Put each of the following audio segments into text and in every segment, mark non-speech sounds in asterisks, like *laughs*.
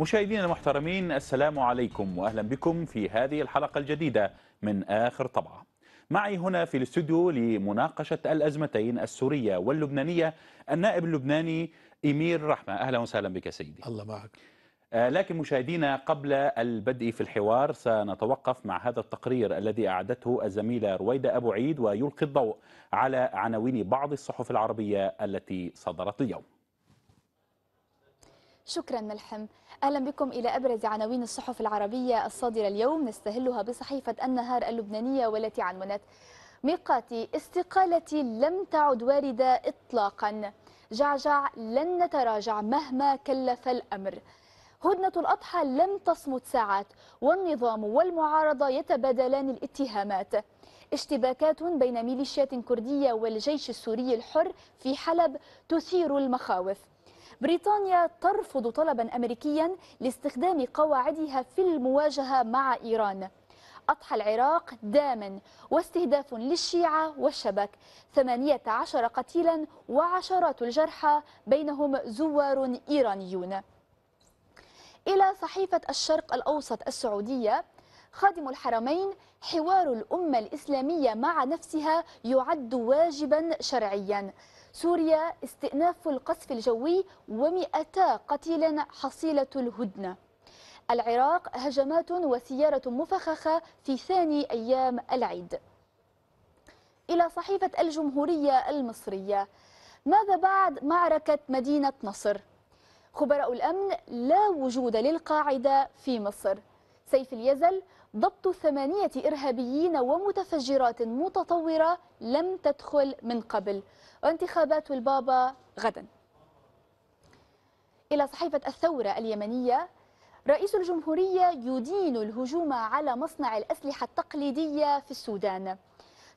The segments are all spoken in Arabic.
مشاهدينا المحترمين السلام عليكم واهلا بكم في هذه الحلقه الجديده من اخر طبعه. معي هنا في الاستوديو لمناقشه الازمتين السوريه واللبنانيه النائب اللبناني امير رحمه اهلا وسهلا بك سيدي. الله معك. آه، لكن مشاهدينا قبل البدء في الحوار سنتوقف مع هذا التقرير الذي أعدته الزميلة رويدة أبو عيد ويلقي الضوء على عناوين بعض الصحف العربية التي صدرت اليوم شكرا ملحم أهلا بكم إلى أبرز عناوين الصحف العربية الصادرة اليوم نستهلها بصحيفة النهار اللبنانية والتي عنونت ميقاتي استقالتي لم تعد واردة إطلاقا جعجع لن نتراجع مهما كلف الأمر هدنة الأضحى لم تصمت ساعات والنظام والمعارضة يتبادلان الاتهامات اشتباكات بين ميليشيات كردية والجيش السوري الحر في حلب تثير المخاوف بريطانيا ترفض طلبا أمريكيا لاستخدام قواعدها في المواجهة مع إيران أضحى العراق داما واستهداف للشيعة والشبك 18 قتيلا وعشرات الجرحى بينهم زوار إيرانيون إلى صحيفة الشرق الأوسط السعودية خادم الحرمين حوار الأمة الإسلامية مع نفسها يعد واجبا شرعيا سوريا استئناف القصف الجوي ومئتا قتيل حصيلة الهدنة العراق هجمات وسيارة مفخخة في ثاني أيام العيد إلى صحيفة الجمهورية المصرية ماذا بعد معركة مدينة نصر؟ خبراء الأمن لا وجود للقاعدة في مصر سيف اليزل ضبط ثمانية إرهابيين ومتفجرات متطورة لم تدخل من قبل وانتخابات البابا غدا إلى صحيفة الثورة اليمنية رئيس الجمهورية يدين الهجوم على مصنع الأسلحة التقليدية في السودان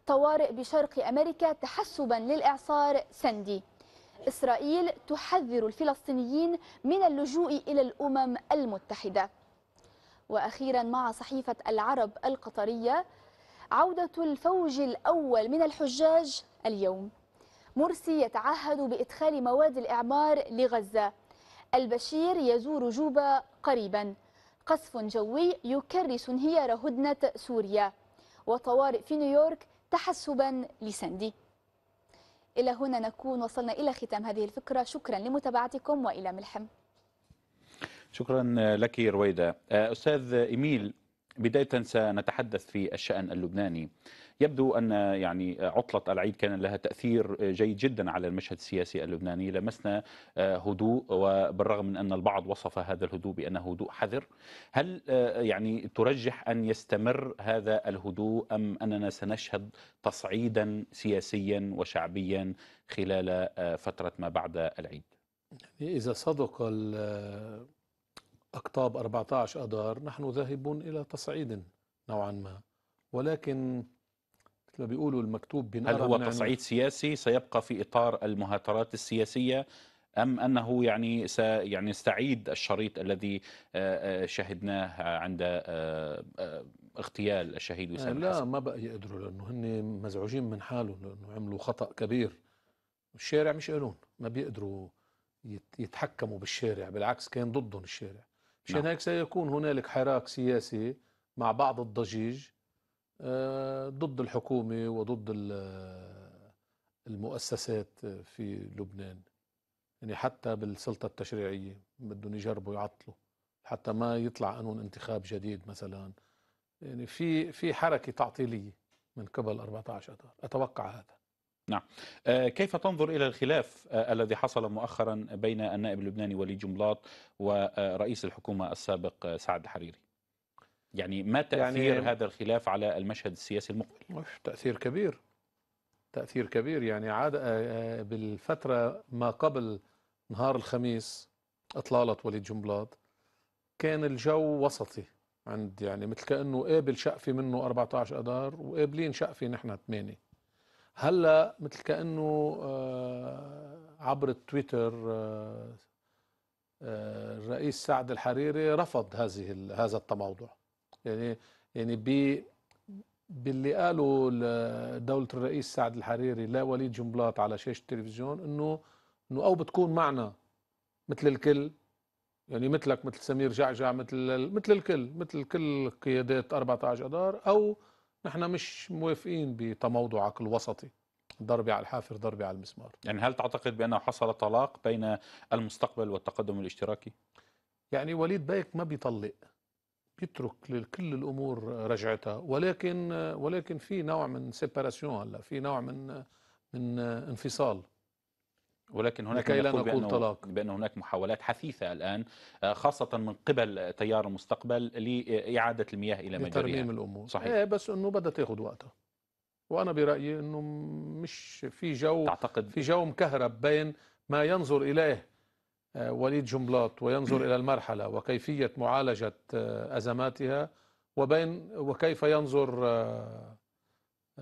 طوارئ بشرق أمريكا تحسبا للإعصار سندي إسرائيل تحذر الفلسطينيين من اللجوء إلى الأمم المتحدة وأخيرا مع صحيفة العرب القطرية عودة الفوج الأول من الحجاج اليوم مرسي يتعهد بإدخال مواد الإعمار لغزة البشير يزور جوبا قريبا قصف جوي يكرس انهيار هدنة سوريا وطوارئ في نيويورك تحسبا لسندي إلى هنا نكون وصلنا إلى ختام هذه الفكرة شكرا لمتابعتكم وإلى ملحم شكرا لك رويدة آه، أستاذ إيميل بداية سنتحدث في الشأن اللبناني يبدو أن يعني عطلة العيد كان لها تأثير جيد جدا على المشهد السياسي اللبناني لمسنا آه، هدوء وبالرغم من أن البعض وصف هذا الهدوء بأنه هدوء حذر هل آه، يعني ترجح أن يستمر هذا الهدوء أم أننا سنشهد تصعيدا سياسيا وشعبيا خلال فترة ما بعد العيد يعني إذا صدق أقطاب 14 أدار نحن ذاهبون إلى تصعيد نوعا ما ولكن مثل ما بيقولوا المكتوب بنار هل هو تصعيد سياسي سيبقى في إطار المهاترات السياسية أم أنه يعني سيعني استعيد الشريط الذي آه، آه، شهدناه عند آه، اغتيال الشهيد وسام لا الحسن. ما بقى يقدروا لأنه هن مزعوجين من حالهم لأنه عملوا خطأ كبير الشارع مش قانون ما بيقدروا يتحكموا بالشارع بالعكس كان ضدهم الشارع مشان نعم. هيك سيكون هنالك حراك سياسي مع بعض الضجيج آه، ضد الحكومة وضد آه، المؤسسات آه، في لبنان يعني حتى بالسلطة التشريعية بدهم يجربوا يعطلوا حتى ما يطلع قانون انتخاب جديد مثلا يعني في في حركة تعطيلية من قبل 14 أذار أتوقع هذا نعم آه، كيف تنظر إلى الخلاف آه، الذي حصل مؤخرا بين النائب اللبناني وليد جملاط ورئيس الحكومة السابق آه، سعد حريري يعني ما يعني تأثير يعني هذا الخلاف على المشهد السياسي المقبل تأثير كبير تأثير كبير يعني عاد بالفترة ما قبل نهار الخميس اطلالة وليد جملاط كان الجو وسطي عند يعني مثل كأنه قابل إيه شقفة منه 14 أدار وقابلين شقفة نحن ثمانية هلا مثل كانه آه، عبر التويتر آه، آه، الرئيس سعد الحريري رفض هذه هذا التموضع يعني يعني ب باللي قاله دولة الرئيس سعد الحريري لا وليد جنبلاط على شاشة التلفزيون انه انه او بتكون معنا مثل الكل يعني مثلك مثل سمير جعجع مثل مثل الكل مثل كل قيادات 14 اذار او نحن مش موافقين بتموضعك الوسطي ضربي على الحافر ضربي على المسمار يعني هل تعتقد بأنه حصل طلاق بين المستقبل والتقدم الاشتراكي؟ يعني وليد بايك ما بيطلق بيترك لكل الامور رجعتها ولكن ولكن في نوع من سيباراسيون هلا في نوع من من انفصال ولكن هناك لكي لا نقول طلاق بأن هناك محاولات حثيثة الآن آه، خاصة من قبل تيار المستقبل لإعادة المياه إلى مجاريها لترميم الأمور صحيح إيه بس أنه بدها تاخذ وقتها وأنا برأيي أنه مش في جو تعتقد في جو مكهرب بين ما ينظر إليه آه، وليد جنبلاط وينظر إلى المرحلة وكيفية معالجة آه، أزماتها وبين وكيف ينظر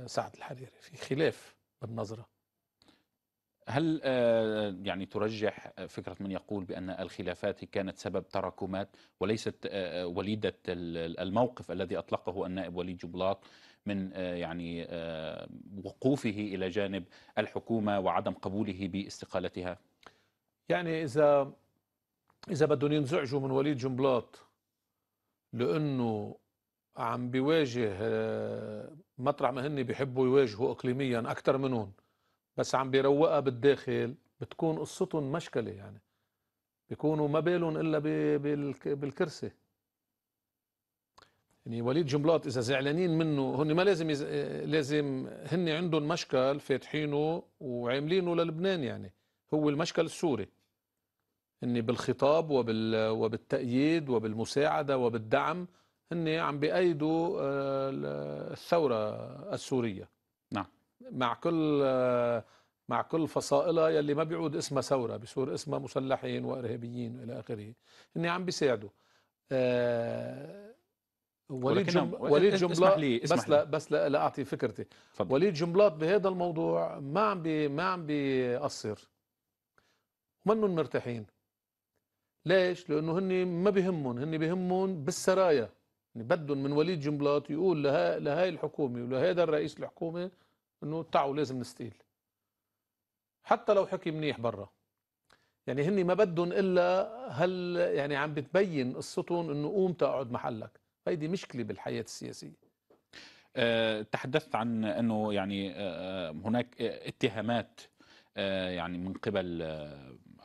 سعد الحريري في خلاف بالنظرة هل آه، يعني ترجح فكرة من يقول بأن الخلافات كانت سبب تراكمات وليست آه، آه، وليدة الموقف الذي أطلقه النائب وليد جبلاط من يعني وقوفه إلى جانب الحكومة وعدم قبوله باستقالتها يعني إذا إذا بدهم ينزعجوا من وليد جنبلاط لأنه عم بيواجه مطرح ما هن بيحبوا يواجهوا إقليميا أكثر منهم بس عم بيروقها بالداخل بتكون قصتهم مشكله يعني بيكونوا ما بالهم الا بالكرسي يعني وليد جنبلاط اذا زعلانين منه هن ما لازم يز... لازم هن عندهم مشكل فاتحينه وعاملينه للبنان يعني هو المشكل السوري هن بالخطاب وبال... وبالتأييد وبالمساعدة وبالدعم هن عم بيأيدوا آه، الثورة السورية مع كل مع كل فصائلها يلي ما بيعود اسمها ثوره بيصير اسمها مسلحين وارهابيين الى اخره هن عم بيساعدوا آه وليد جم... وليد جملات لي. بس لا بس لا لاعطي فكرتي فضل. وليد جملات بهذا الموضوع ما عم بي ما عم بيقصر ومنهم مرتاحين ليش؟ لانه هن ما بهمهم هن بهمهم بالسرايا يعني بدهم من وليد جنبلاط يقول لها لهاي الحكومه ولهذا الرئيس الحكومه انه تعوا لازم نستيل حتى لو حكي منيح برا يعني هني ما بدهم الا هل يعني عم بتبين قصتهم انه قوم تقعد محلك هيدي مشكله بالحياه السياسيه آه، تحدثت عن انه يعني آه، آه، هناك اتهامات يعني من قبل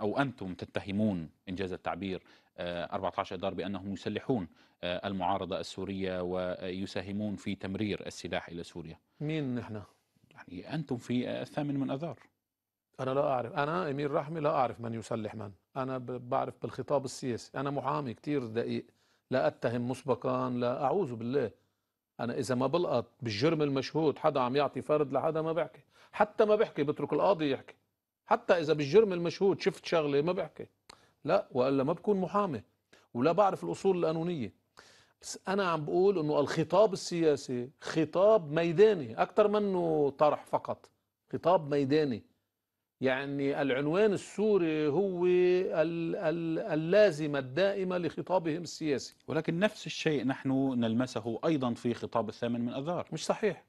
او انتم تتهمون انجاز التعبير 14 اذار بانهم يسلحون المعارضه السوريه ويساهمون في تمرير السلاح الى سوريا. مين نحن؟ يعني أنتم في الثامن من أذار أنا لا أعرف أنا أمير رحمي لا أعرف من يسلح من أنا بعرف بالخطاب السياسي أنا محامي كتير دقيق لا أتهم مسبقا لا أعوذ بالله أنا إذا ما بلقط بالجرم المشهود حدا عم يعطي فرد لحدا ما بحكي حتى ما بحكي بترك القاضي يحكي حتى إذا بالجرم المشهود شفت شغلة ما بحكي لا وإلا ما بكون محامي ولا بعرف الأصول القانونية بس انا عم بقول انه الخطاب السياسي خطاب ميداني اكثر منه طرح فقط خطاب ميداني يعني العنوان السوري هو اللازمة الدائمة لخطابهم السياسي ولكن نفس الشيء نحن نلمسه أيضا في خطاب الثامن من أذار مش صحيح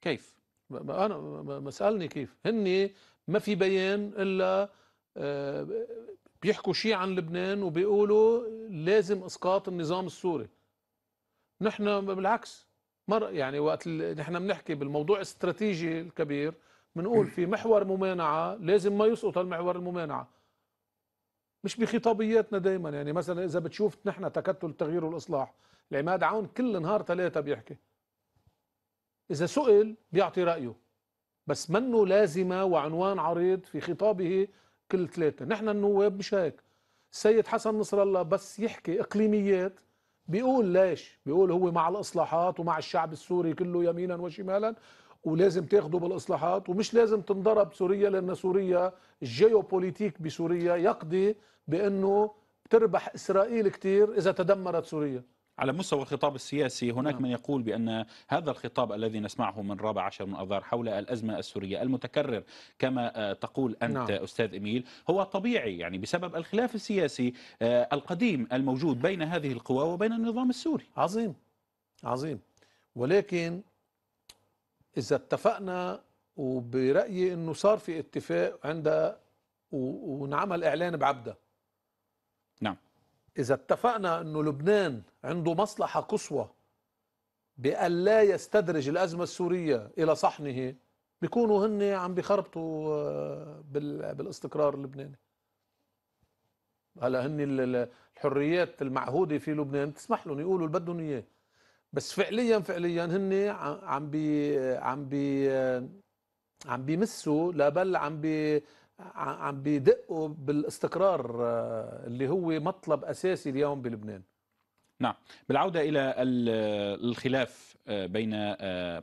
كيف؟ أنا مسألني كيف هن ما في بيان إلا آه، بيحكوا شيء عن لبنان وبيقولوا لازم إسقاط النظام السوري نحن بالعكس مر يعني وقت نحن بنحكي بالموضوع الاستراتيجي الكبير بنقول في محور ممانعه لازم ما يسقط المحور الممانعه مش بخطابياتنا دائما يعني مثلا اذا بتشوف نحن تكتل التغيير والاصلاح العماد عون كل نهار ثلاثه بيحكي اذا سئل بيعطي رايه بس منه لازمه وعنوان عريض في خطابه كل ثلاثه نحن النواب مش هيك السيد حسن نصر الله بس يحكي اقليميات بيقول ليش بيقول هو مع الاصلاحات ومع الشعب السوري كله يمينا وشمالا ولازم تاخده بالاصلاحات ومش لازم تنضرب سوريا لان سوريا الجيوبوليتيك بسوريا يقضي بانه تربح اسرائيل كثير اذا تدمرت سوريا على مستوى الخطاب السياسي هناك نعم. من يقول بأن هذا الخطاب الذي نسمعه من رابع عشر من أذار حول الأزمة السورية المتكرر كما آه، تقول أنت نعم. أستاذ إميل هو طبيعي يعني بسبب الخلاف السياسي آه، القديم الموجود بين هذه القوى وبين النظام السوري عظيم عظيم ولكن إذا اتفقنا وبرأيي أنه صار في اتفاق عند ونعمل إعلان بعبده إذا اتفقنا أن لبنان عنده مصلحة قصوى بأن لا يستدرج الأزمة السورية إلى صحنه بيكونوا هن عم بيخربطوا آه، بالاستقرار اللبناني هلا هن الحريات المعهوده في لبنان تسمح لهم يقولوا اللي بدهم اياه بس فعليا فعليا هن عم بي عم بي عم بيمسوا لا بل عم بي عم بيدقوا بالاستقرار آه، اللي هو مطلب اساسي اليوم بلبنان نعم بالعوده الى الخلاف آه، بين آه،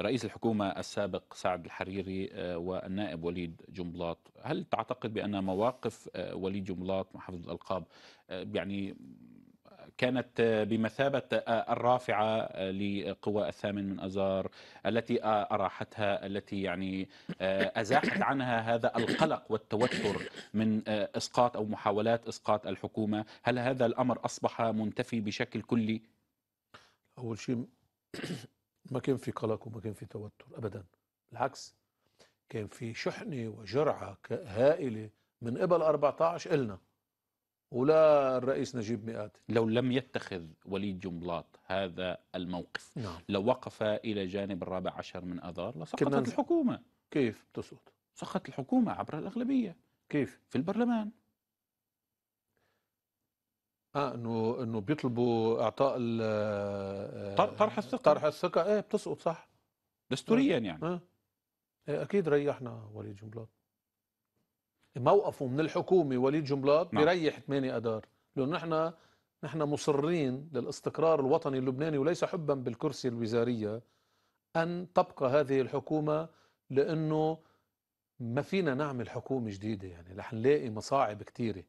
رئيس الحكومه السابق سعد الحريري والنائب وليد جنبلاط هل تعتقد بان مواقف وليد جنبلاط محافظ الالقاب يعني كانت بمثابة الرافعة لقوى الثامن من أزار التي أراحتها التي يعني آه، أزاحت عنها هذا القلق والتوتر من آه، إسقاط أو محاولات إسقاط الحكومة هل هذا الأمر أصبح منتفي بشكل كلي؟ أول شيء ما كان في قلق وما كان في توتر أبدا بالعكس كان في شحنة وجرعة هائلة من قبل 14 إلنا ولا الرئيس نجيب مئات لو لم يتخذ وليد جنبلاط هذا الموقف نعم. لو وقف إلى جانب الرابع عشر من أذار لسقطت الحكومة كيف تسقط؟ سقطت الحكومة عبر الأغلبية كيف؟ في البرلمان اه انه انه بيطلبوا اعطاء آه، آه، طرح الثقه طرح الثقه ايه بتسقط صح دستوريا يعني آه. إيه، اكيد ريحنا وليد جنبلاط موقفه من الحكومه وليد جنبلاط نعم. بيريح 8 اذار لانه نحن نحن مصرين للاستقرار الوطني اللبناني وليس حبا بالكرسي الوزاريه ان تبقى هذه الحكومه لانه ما فينا نعمل حكومه جديده يعني رح نلاقي مصاعب كثيره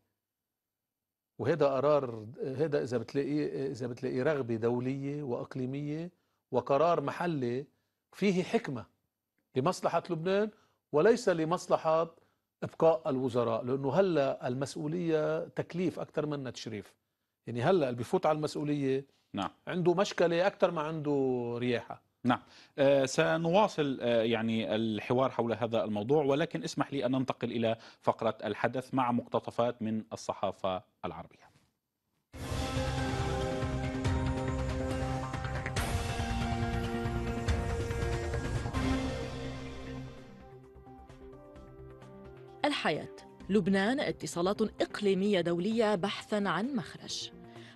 وهذا قرار هذا اذا بتلاقيه اذا بتلاقيه رغبه دوليه واقليميه وقرار محلي فيه حكمه لمصلحه لبنان وليس لمصلحه ابقاء الوزراء لانه هلا المسؤوليه تكليف اكثر من تشريف يعني هلا اللي بيفوت على المسؤوليه نعم عنده مشكله اكثر ما عنده رياحه نعم آه سنواصل آه يعني الحوار حول هذا الموضوع ولكن اسمح لي ان ننتقل الى فقره الحدث مع مقتطفات من الصحافه العربيه الحياة لبنان اتصالات إقليمية دولية بحثاً عن مخرج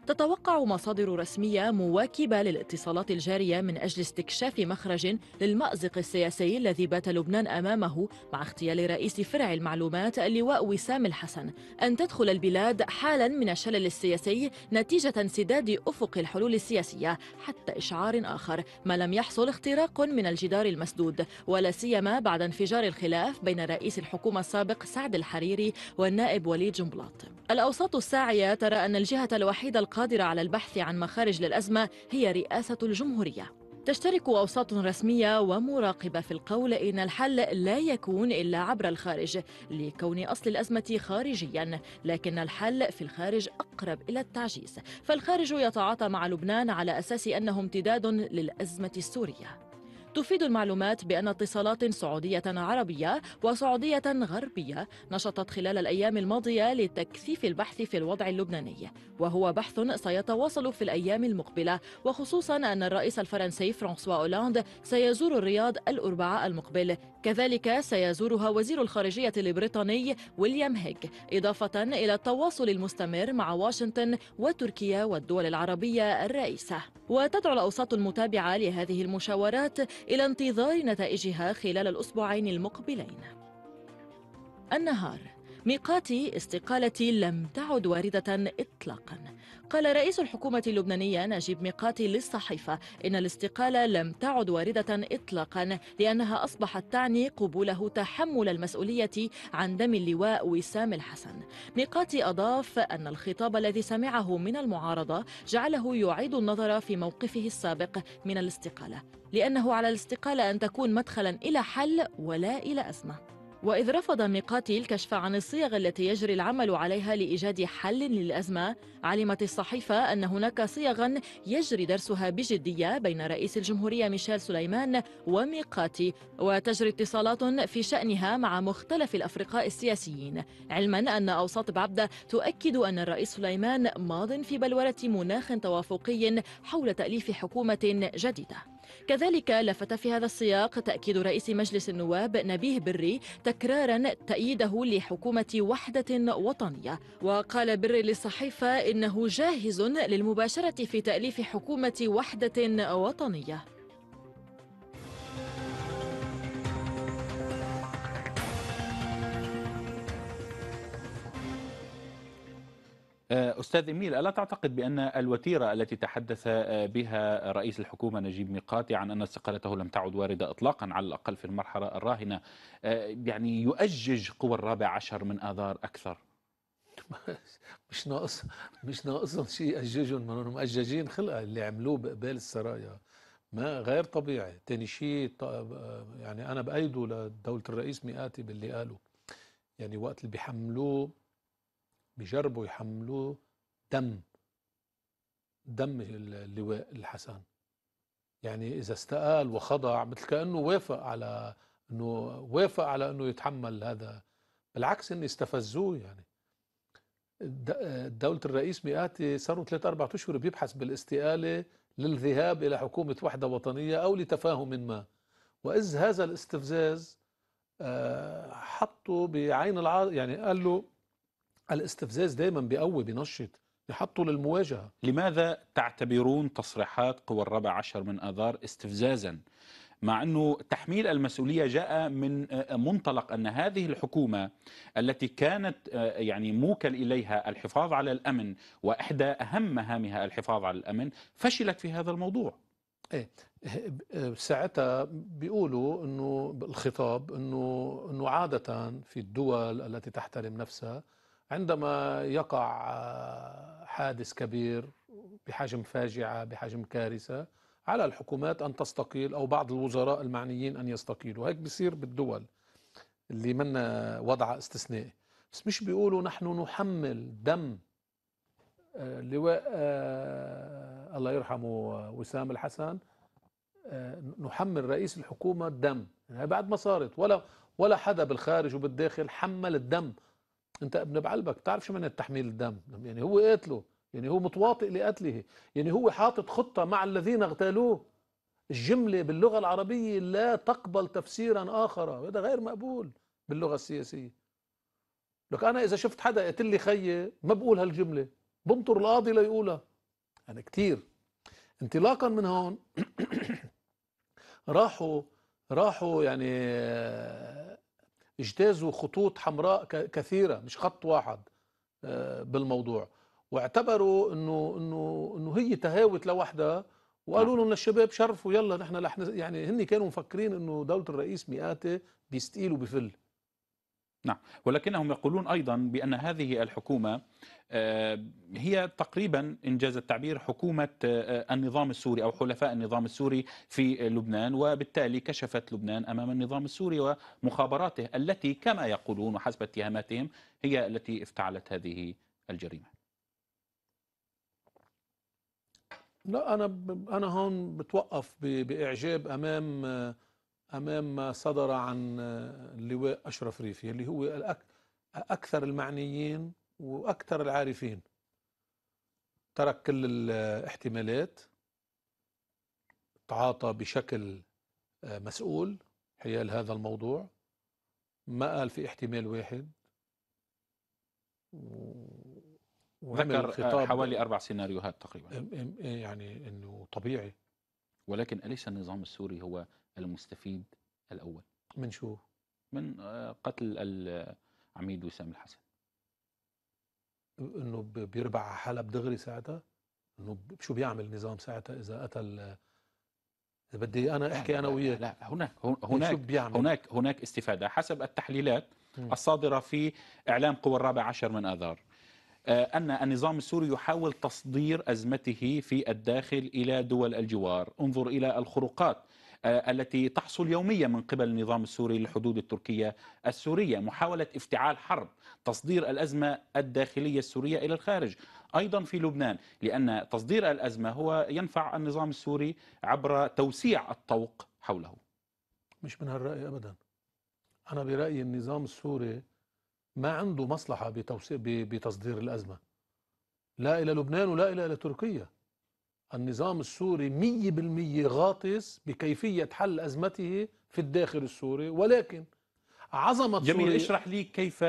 تتوقع مصادر رسمية مواكبة للاتصالات الجارية من أجل استكشاف مخرج للمأزق السياسي الذي بات لبنان أمامه مع اغتيال رئيس فرع المعلومات اللواء وسام الحسن أن تدخل البلاد حالا من الشلل السياسي نتيجة انسداد أفق الحلول السياسية حتى إشعار آخر ما لم يحصل اختراق من الجدار المسدود ولا سيما بعد انفجار الخلاف بين رئيس الحكومة السابق سعد الحريري والنائب وليد جنبلاط الأوساط الساعية ترى أن الجهة الوحيدة القادرة على البحث عن مخارج للأزمة هي رئاسة الجمهورية تشترك أوساط رسمية ومراقبة في القول إن الحل لا يكون إلا عبر الخارج لكون أصل الأزمة خارجيا لكن الحل في الخارج أقرب إلى التعجيز فالخارج يتعاطى مع لبنان على أساس أنه امتداد للأزمة السورية تفيد المعلومات بأن اتصالات سعودية عربية وسعودية غربية نشطت خلال الأيام الماضية لتكثيف البحث في الوضع اللبناني وهو بحث سيتواصل في الأيام المقبلة وخصوصا أن الرئيس الفرنسي فرانسوا أولاند سيزور الرياض الأربعاء المقبل كذلك سيزورها وزير الخارجية البريطاني ويليام هيج إضافة إلى التواصل المستمر مع واشنطن وتركيا والدول العربية الرئيسة وتدعو الأوساط المتابعة لهذه المشاورات إلى انتظار نتائجها خلال الأسبوعين المقبلين النهار ميقات استقالة لم تعد واردة إطلاقا قال رئيس الحكومة اللبنانية نجيب ميقاتي للصحيفة إن الاستقالة لم تعد واردة إطلاقا لأنها أصبحت تعني قبوله تحمل المسؤولية عن دم اللواء وسام الحسن ميقاتي أضاف أن الخطاب الذي سمعه من المعارضة جعله يعيد النظر في موقفه السابق من الاستقالة لأنه على الاستقالة أن تكون مدخلا إلى حل ولا إلى أزمة وإذ رفض النقاطي الكشف عن الصيغ التي يجري العمل عليها لإيجاد حل للأزمة علمت الصحيفة أن هناك صيغا يجري درسها بجدية بين رئيس الجمهورية ميشيل سليمان وميقاتي وتجري اتصالات في شأنها مع مختلف الأفرقاء السياسيين علما أن أوساط بعبدة تؤكد أن الرئيس سليمان ماض في بلورة مناخ توافقي حول تأليف حكومة جديدة كذلك لفت في هذا السياق تأكيد رئيس مجلس النواب نبيه بري تكرارا تأييده لحكومة وحدة وطنية وقال بري للصحيفة إنه جاهز للمباشرة في تأليف حكومة وحدة وطنية آه، أستاذ إميل ألا تعتقد بأن الوتيرة التي تحدث آه، بها رئيس الحكومة نجيب ميقاتي يعني عن أن استقالته لم تعد واردة إطلاقا على الأقل في المرحلة الراهنة آه، يعني يؤجج قوى الرابع عشر من آذار أكثر *laughs* مش ناقص مش ناقصهم *laughs* شيء يأججهم من مأججين خلقة اللي عملوه بقبال السرايا ما غير طبيعي تاني شيء يعني أنا بأيده لدولة الرئيس مئاتي باللي قاله يعني وقت اللي بيحملوه بجربوا يحملوه دم دم اللواء الحسن يعني اذا استقال وخضع مثل كانه وافق على انه وافق على انه يتحمل هذا بالعكس ان استفزوه يعني دولة الرئيس مئاتي صاروا ثلاث اربع أشهر بيبحث بالاستقالة للذهاب إلى حكومة وحدة وطنية أو لتفاهم ما وإذ هذا الاستفزاز آه، حطه بعين العار يعني قال له الاستفزاز دايما بيقوي بينشط بيحطوا للمواجهة لماذا تعتبرون تصريحات قوى الرابع عشر من آذار استفزازا مع أنه تحميل المسؤولية جاء من آه، منطلق أن هذه الحكومة التي كانت آه، يعني موكل إليها الحفاظ على الأمن وإحدى أهم مهامها الحفاظ على الأمن فشلت في هذا الموضوع ايه, إيه، ساعتها بيقولوا انه الخطاب انه انه عاده في الدول التي تحترم نفسها عندما يقع آه، حادث كبير بحجم فاجعة بحجم كارثة على الحكومات أن تستقيل أو بعض الوزراء المعنيين أن يستقيلوا هيك بيصير بالدول اللي منا آه، وضع استثنائي بس مش بيقولوا نحن نحمل دم آه، لواء الله يرحمه وسام الحسن نحمل رئيس الحكومة الدم يعني بعد ما صارت ولا ولا حدا بالخارج وبالداخل حمل الدم انت ابن بعلبك تعرف شو معنى تحميل الدم يعني هو قاتله يعني هو متواطئ لقتله يعني هو حاطط خطة مع الذين اغتالوه الجملة باللغة العربية لا تقبل تفسيرا آخر هذا غير مقبول باللغة السياسية لك أنا إذا شفت حدا قتل لي خيي ما بقول هالجملة بنطر القاضي ليقولها أنا كتير انطلاقا من هون *coughs* راحوا راحوا يعني اجتازوا خطوط حمراء كثيره مش خط واحد آه، بالموضوع واعتبروا انه انه انه هي تهاوت لوحدها وقالوا نعم. لهم للشباب شرفوا يلا نحن يعني هن كانوا مفكرين انه دوله الرئيس مئاته بيستقيل وبفل نعم ولكنهم يقولون أيضا بأن هذه الحكومة آه، هي تقريبا إنجاز التعبير حكومة آه، النظام السوري أو حلفاء النظام السوري في لبنان وبالتالي كشفت لبنان أمام النظام السوري ومخابراته التي كما يقولون وحسب اتهاماتهم هي التي افتعلت هذه الجريمة لا أنا أنا هون بتوقف بإعجاب أمام آه، امام ما صدر عن اللواء اشرف ريفي اللي هو اكثر المعنيين واكثر العارفين ترك كل الاحتمالات تعاطى بشكل آه، مسؤول حيال هذا الموضوع ما قال في احتمال واحد وعمل ذكر آه، حوالي أربع سيناريوهات تقريبا يعني أنه طبيعي ولكن أليس النظام السوري هو المستفيد الأول من شو؟ من آه، قتل العميد وسام الحسن انه بيربع على حلب دغري ساعتها انه شو بيعمل نظام ساعتها اذا قتل اذا بدي انا احكي لا انا وياك لا, لا هناك هناك هناك هناك استفاده حسب التحليلات الصادره في اعلام قوى الرابع عشر من اذار آه، أن النظام السوري يحاول تصدير أزمته في الداخل إلى دول الجوار انظر إلى الخروقات آه، التي تحصل يوميا من قبل النظام السوري للحدود التركية السورية محاولة افتعال حرب تصدير الأزمة الداخلية السورية إلى الخارج أيضا في لبنان لأن تصدير الأزمة هو ينفع النظام السوري عبر توسيع الطوق حوله مش من هالرأي أبدا أنا برأيي النظام السوري ما عنده مصلحة بتصدير الأزمة لا إلى لبنان ولا إلى تركيا النظام السوري مية بالمية غاطس بكيفية حل أزمته في الداخل السوري ولكن عظمة جميل سوريا اشرح لي كيف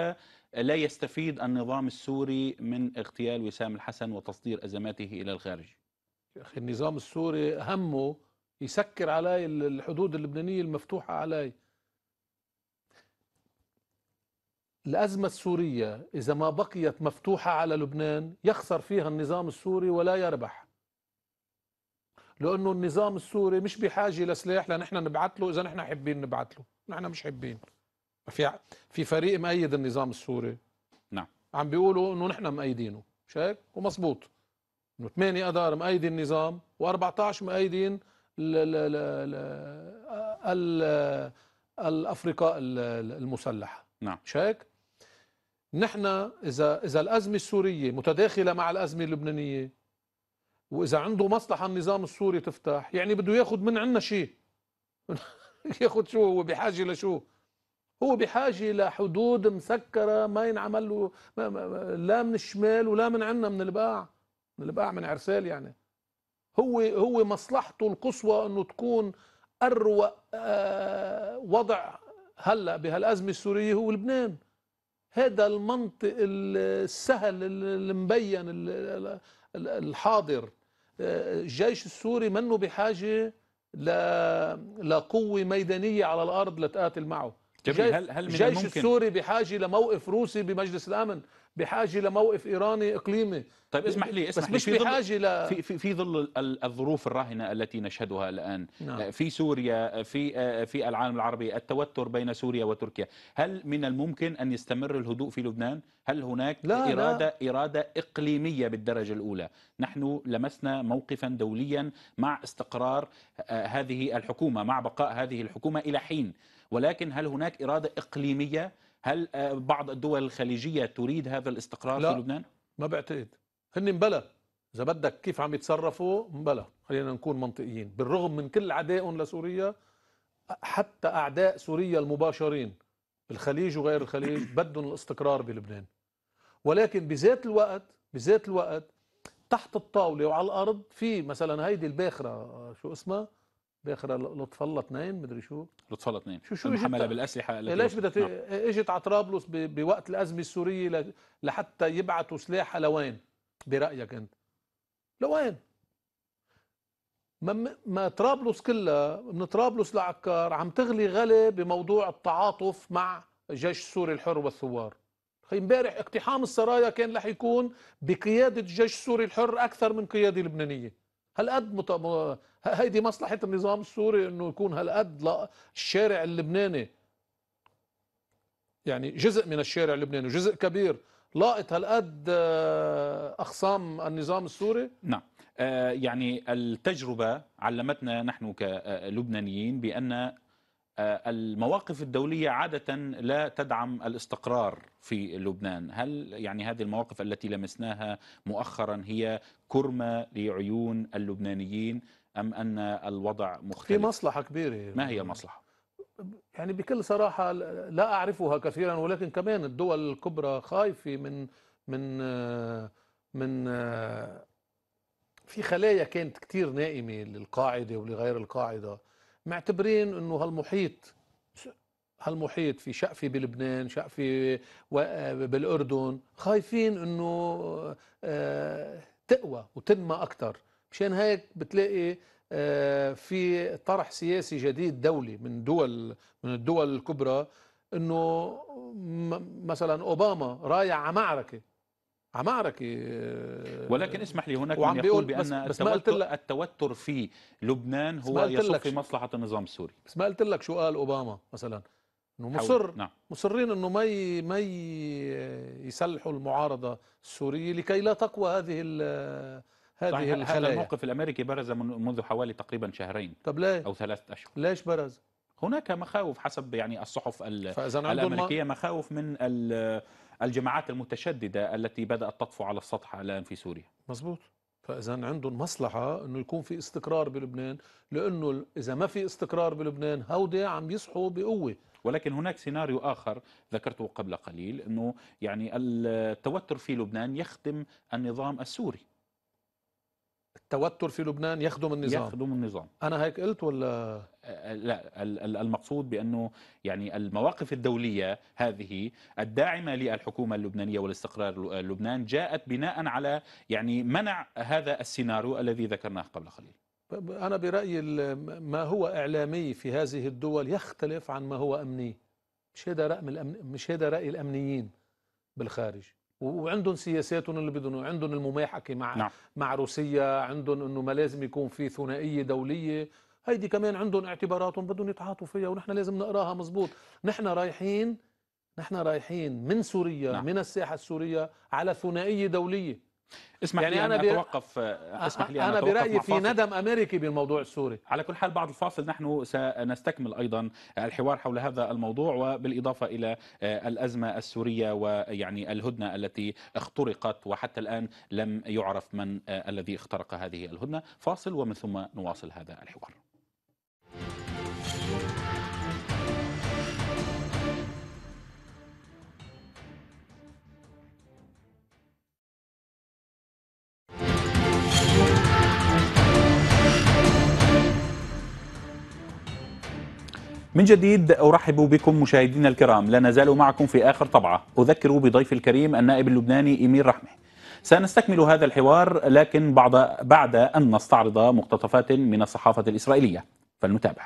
لا يستفيد النظام السوري من اغتيال وسام الحسن وتصدير أزماته إلى الخارج أخي النظام السوري همه يسكر علي الحدود اللبنانية المفتوحة علي الأزمة السورية إذا ما بقيت مفتوحة على لبنان يخسر فيها النظام السوري ولا يربح لانه النظام السوري مش بحاجه لسلاح لنحن نبعث له اذا نحن حابين نبعث له نحن مش حابين في في فريق مؤيد النظام السوري نعم عم بيقولوا انه نحن مؤيدينه مش هيك ومظبوط. انه 8 اذار مؤيدين النظام و14 مؤيدين ال الافرقاء المسلحه نعم مش هيك نحن اذا اذا الازمه السوريه متداخله مع الازمه اللبنانيه واذا عنده مصلحه النظام السوري تفتح يعني بده ياخذ من عندنا شيء *laughs* ياخذ شو هو بحاجه لشو هو بحاجه لحدود مسكره ما ينعمل له لا من الشمال ولا من عندنا من الباع من الباع من عرسال يعني هو هو مصلحته القصوى انه تكون اروق آه، وضع هلا بهالازمه السوريه هو لبنان هذا المنطق السهل المبين الحاضر آه، الجيش السوري منه بحاجة لقوة ميدانية على الأرض لتقاتل معه جميل هل هل من الممكن الجيش السوري بحاجه لموقف روسي بمجلس الامن بحاجه لموقف ايراني اقليمي طيب اسمح لي اسمح بس لي مش بحاجه ل... في في في ظل الظروف الراهنه التي نشهدها الان نعم. آه، في سوريا آه، في آه، في العالم العربي التوتر بين سوريا وتركيا هل من الممكن ان يستمر الهدوء في لبنان هل هناك لا اراده لا. اراده اقليميه بالدرجه الاولى نحن لمسنا موقفا دوليا مع استقرار هذه الحكومه مع بقاء هذه الحكومه الى حين ولكن هل هناك إرادة إقليمية هل آه، بعض الدول الخليجية تريد هذا الاستقرار لا في لبنان ما بعتقد هن مبلى إذا بدك كيف عم يتصرفوا مبلى خلينا نكون منطقيين بالرغم من كل عدائهم لسوريا حتى أعداء سوريا المباشرين الخليج وغير الخليج *clears throat* بدهم الاستقرار بلبنان ولكن بذات الوقت بذات الوقت تحت الطاولة وعلى الأرض في مثلا هيدي الباخرة شو اسمها باخر لطف الله اثنين مدري شو لطف الله اثنين شو شو حمله بالاسلحه ليش بدها نعم. إيه، اجت على طرابلس بوقت الازمه السوريه لحتى يبعثوا سلاحها لوين برايك انت لوين ما, ما طرابلس كلها من طرابلس لعكار عم تغلي غلي بموضوع التعاطف مع الجيش السوري الحر والثوار امبارح اقتحام السرايا كان رح يكون بقياده الجيش السوري الحر اكثر من قياده لبنانيه هالقد قد هيدي مصلحة النظام السوري انه يكون هالقد لا الشارع اللبناني يعني جزء من الشارع اللبناني وجزء كبير لاقط هالقد آه، اخصام النظام السوري؟ نعم آه، يعني التجربة علمتنا نحن كلبنانيين بأن آه، المواقف الدولية عادة لا تدعم الاستقرار في لبنان هل يعني هذه المواقف التي لمسناها مؤخرا هي كرمة لعيون اللبنانيين أم أن الوضع مختلف في مصلحة كبيرة ما هي المصلحة؟ يعني بكل صراحة لا أعرفها كثيرا ولكن كمان الدول الكبرى خايفة من من من في خلايا كانت كتير نائمة للقاعدة ولغير القاعدة معتبرين أنه هالمحيط هالمحيط في شقفة بلبنان شقفة بالأردن خايفين أنه آه، تقوى وتنمى أكثر مشان هيك بتلاقي آه، في طرح سياسي جديد دولي من دول من الدول الكبرى انه مثلا اوباما رايح على معركه على معركه آه، ولكن اسمح لي هناك من يقول بان بس التوتر, بس التوتر في لبنان هو يصب في مصلحه النظام السوري بس ما قلت لك شو قال اوباما مثلا انه مصر نعم. مصرين انه ما ما يسلحوا المعارضه السوريه لكي لا تقوى هذه هذه الخلايا هذا الموقف الأمريكي برز من منذ حوالي تقريبا شهرين طب ليه؟ أو ثلاثة أشهر ليش برز؟ هناك مخاوف حسب يعني الصحف الأمريكية مخاوف من الجماعات المتشددة التي بدأت تطفو على السطح الآن في سوريا مظبوط فاذا عندهم مصلحه انه يكون في استقرار بلبنان لانه اذا ما في استقرار بلبنان هودي عم يصحوا بقوه ولكن هناك سيناريو اخر ذكرته قبل قليل انه يعني التوتر في لبنان يخدم النظام السوري توتر في لبنان يخدم النظام يخدم النظام انا هيك قلت ولا أه، أه، لا المقصود بانه يعني المواقف الدوليه هذه الداعمه للحكومه اللبنانيه والاستقرار لبنان جاءت بناء على يعني منع هذا السيناريو الذي ذكرناه قبل قليل انا برايي ما هو اعلامي في هذه الدول يختلف عن ما هو امني مش هذا راي الأمن... مش هذا راي الامنيين بالخارج وعندهم سياساتهم اللي بدهم وعندهم المماحكه مع نعم. مع روسيا عندهم انه ما لازم يكون في ثنائيه دوليه هيدي كمان عندهم اعتباراتهم بدهم يتعاطوا فيها ونحن لازم نقراها مزبوط نحن رايحين نحن رايحين من سوريا نعم. من الساحه السوريه على ثنائيه دوليه اسمح يعني لي انا بر... اتوقف آه، اسمح لي انا برايي في ندم امريكي بالموضوع السوري على كل حال بعد الفاصل نحن سنستكمل ايضا الحوار حول هذا الموضوع وبالاضافه الى آه، الازمه السوريه ويعني الهدنه التي اخترقت وحتى الان لم يعرف من آه، الذي اخترق هذه الهدنه فاصل ومن ثم نواصل هذا الحوار من جديد أرحب بكم مشاهدينا الكرام لا نزال معكم في آخر طبعة أذكر بضيف الكريم النائب اللبناني إمير رحمه سنستكمل هذا الحوار لكن بعد, بعد أن نستعرض مقتطفات من الصحافة الإسرائيلية فلنتابع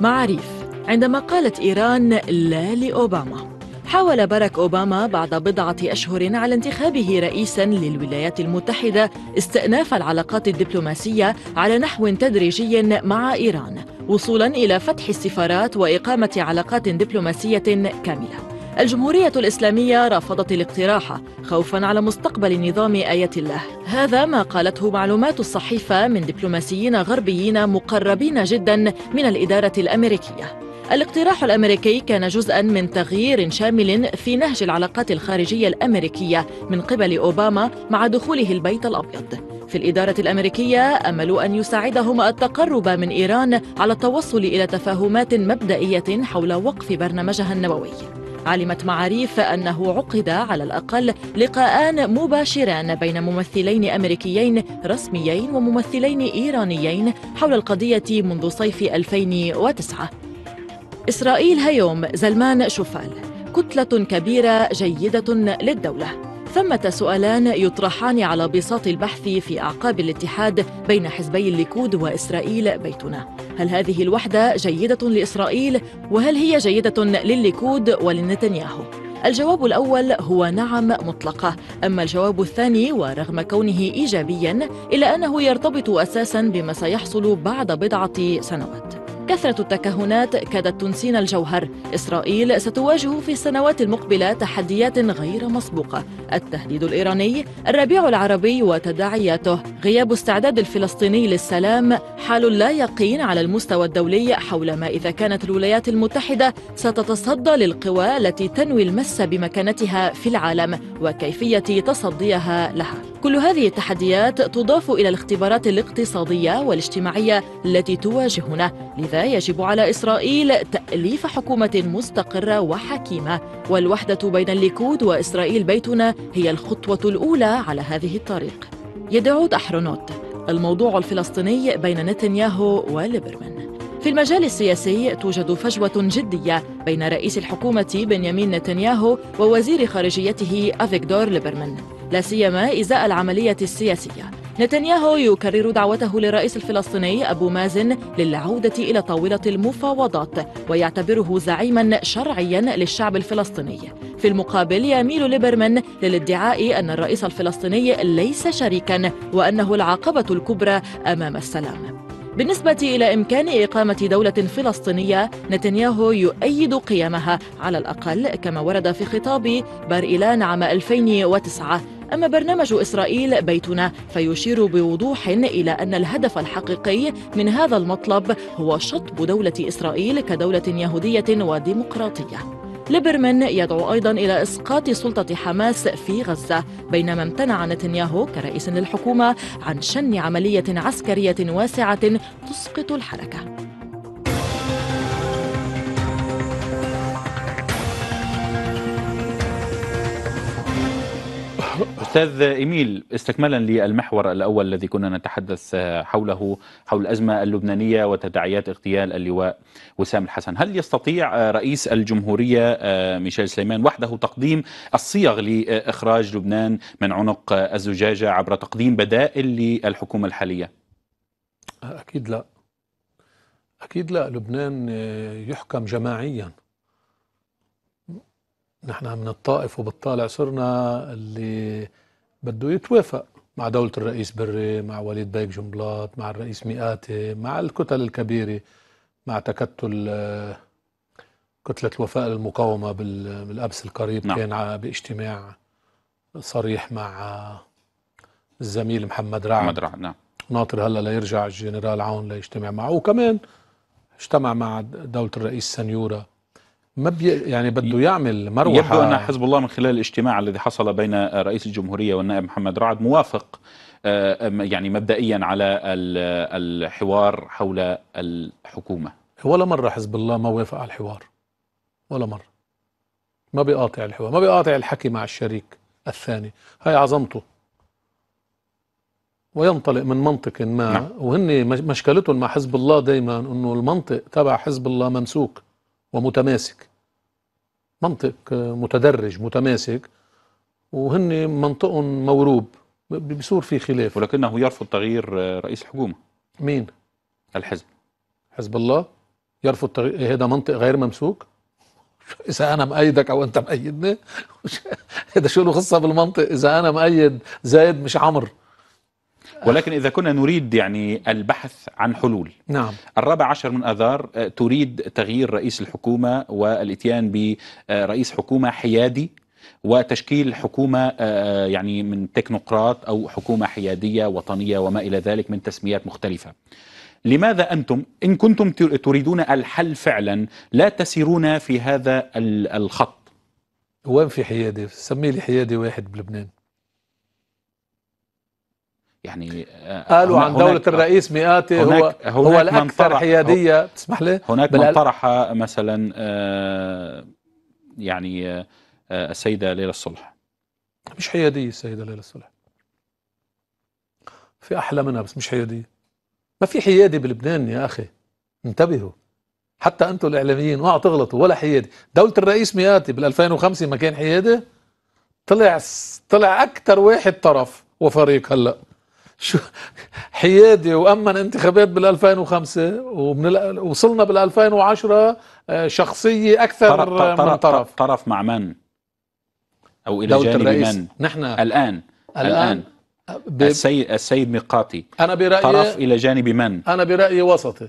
معاريف عندما قالت إيران لا لأوباما حاول باراك أوباما بعد بضعة أشهر على انتخابه رئيسا للولايات المتحدة استئناف العلاقات الدبلوماسية على نحو تدريجي مع إيران وصولا إلى فتح السفارات وإقامة علاقات دبلوماسية كاملة الجمهورية الإسلامية رفضت الاقتراح خوفا على مستقبل نظام آية الله هذا ما قالته معلومات الصحيفة من دبلوماسيين غربيين مقربين جدا من الإدارة الأمريكية الاقتراح الامريكي كان جزءا من تغيير شامل في نهج العلاقات الخارجيه الامريكيه من قبل اوباما مع دخوله البيت الابيض في الاداره الامريكيه املوا ان يساعدهم التقرب من ايران على التوصل الى تفاهمات مبدئيه حول وقف برنامجها النووي علمت معاريف أنه عقد على الأقل لقاءان مباشران بين ممثلين أمريكيين رسميين وممثلين إيرانيين حول القضية منذ صيف 2009 إسرائيل هيوم زلمان شوفال كتلة كبيرة جيدة للدولة ثمة سؤالان يطرحان على بساط البحث في أعقاب الاتحاد بين حزبي الليكود وإسرائيل بيتنا هل هذه الوحدة جيدة لإسرائيل وهل هي جيدة للليكود ولنتنياهو؟ الجواب الأول هو نعم مطلقة أما الجواب الثاني ورغم كونه إيجابيا إلا أنه يرتبط أساسا بما سيحصل بعد بضعة سنوات كثرة التكهنات كادت تنسينا الجوهر إسرائيل ستواجه في السنوات المقبلة تحديات غير مسبوقة التهديد الإيراني الربيع العربي وتداعياته غياب استعداد الفلسطيني للسلام حال لا يقين على المستوى الدولي حول ما إذا كانت الولايات المتحدة ستتصدى للقوى التي تنوي المس بمكانتها في العالم وكيفية تصديها لها كل هذه التحديات تضاف إلى الاختبارات الاقتصادية والاجتماعية التي تواجهنا لذا يجب على إسرائيل تأليف حكومة مستقرة وحكيمة والوحدة بين الليكود وإسرائيل بيتنا هي الخطوة الأولى على هذه الطريق يدعو أحرونوت الموضوع الفلسطيني بين نتنياهو وليبرمان في المجال السياسي توجد فجوة جدية بين رئيس الحكومة بنيامين نتنياهو ووزير خارجيته أفيكدور ليبرمان لا سيما إزاء العملية السياسية نتنياهو يكرر دعوته للرئيس الفلسطيني أبو مازن للعودة إلى طاولة المفاوضات ويعتبره زعيما شرعيا للشعب الفلسطيني في المقابل يميل ليبرمان للادعاء أن الرئيس الفلسطيني ليس شريكا وأنه العقبة الكبرى أمام السلام بالنسبة إلى إمكان إقامة دولة فلسطينية نتنياهو يؤيد قيامها على الأقل كما ورد في خطاب بار إيلان عام 2009 أما برنامج إسرائيل بيتنا فيشير بوضوح إلى أن الهدف الحقيقي من هذا المطلب هو شطب دولة إسرائيل كدولة يهودية وديمقراطية ليبرمان يدعو أيضا إلى إسقاط سلطة حماس في غزة بينما امتنع نتنياهو كرئيس للحكومة عن شن عملية عسكرية واسعة تسقط الحركة استاذ ايميل استكمالا للمحور الاول الذي كنا نتحدث آه، حوله حول الازمه اللبنانيه وتداعيات اغتيال اللواء وسام الحسن، هل يستطيع آه، رئيس الجمهوريه آه، ميشيل سليمان وحده تقديم الصيغ لاخراج لبنان من عنق الزجاجه عبر تقديم بدائل للحكومه الحاليه؟ اكيد لا. اكيد لا، لبنان يحكم جماعيا نحن من الطائف وبالطالع صرنا اللي بده يتوافق مع دولة الرئيس بري مع وليد بيك جنبلاط مع الرئيس مئاتي مع الكتل الكبيرة مع تكتل آه، كتلة الوفاء للمقاومة بالأبس القريب نعم. كان باجتماع صريح مع الزميل محمد رعد محمد رعد نعم ناطر هلا ليرجع الجنرال عون ليجتمع معه وكمان اجتمع مع دولة الرئيس سنيورة ما بي يعني بده يعمل مروحه يبدو ان حزب الله من خلال الاجتماع الذي حصل بين آه، رئيس الجمهوريه والنائب محمد رعد موافق آه، يعني مبدئيا على الحوار حول الحكومه ولا مره حزب الله ما وافق على الحوار ولا مره ما بيقاطع الحوار ما بيقاطع الحكي مع الشريك الثاني هاي عظمته وينطلق من منطق ما نعم. وهن مشكلتهم مع حزب الله دائما انه المنطق تبع حزب الله ممسوك ومتماسك منطق آه، متدرج متماسك وهن منطقهم موروب بصير في خلاف ولكنه يرفض تغيير آه، رئيس الحكومه مين الحزب حزب الله يرفض تغيير إيه، هذا منطق غير ممسوك *laughs* اذا انا مأيدك او انت مأيدني هذا *laughs* شو له خصه بالمنطق اذا انا مأيد زايد مش عمرو ولكن إذا كنا نريد يعني البحث عن حلول نعم الرابع عشر من أذار آه، تريد تغيير رئيس الحكومة والإتيان برئيس حكومة حيادي وتشكيل حكومة آه، يعني من تكنوقراط أو حكومة حيادية وطنية وما إلى ذلك من تسميات مختلفة لماذا أنتم إن كنتم تريدون الحل فعلا لا تسيرون في هذا الخط وين في حيادي سمي لي حيادي واحد بلبنان يعني آه، قالوا عن دولة الرئيس مئاتي هو هناك هو الأكثر حيادية تسمح لي هناك من طرح مثلا آه، يعني آه، السيدة ليلى الصلح مش حيادية السيدة ليلى الصلح في أحلى منها بس مش حيادية ما في حيادي بلبنان يا أخي انتبهوا حتى أنتم الإعلاميين اوعوا تغلطوا ولا حيادي دولة الرئيس مئاتي بال2005 ما كان حيادي طلع طلع أكثر واحد طرف وفريق هلأ شو حيادي وامن انتخابات بال 2005 ومن وصلنا بال 2010 آه، شخصيه اكثر طرف من طرف, طرف مع من؟ او الى جانب الرئيس. من؟ نحن الان الان, الآن. السيد السيد ميقاتي انا برايي طرف الى جانب من؟ انا برايي وسطي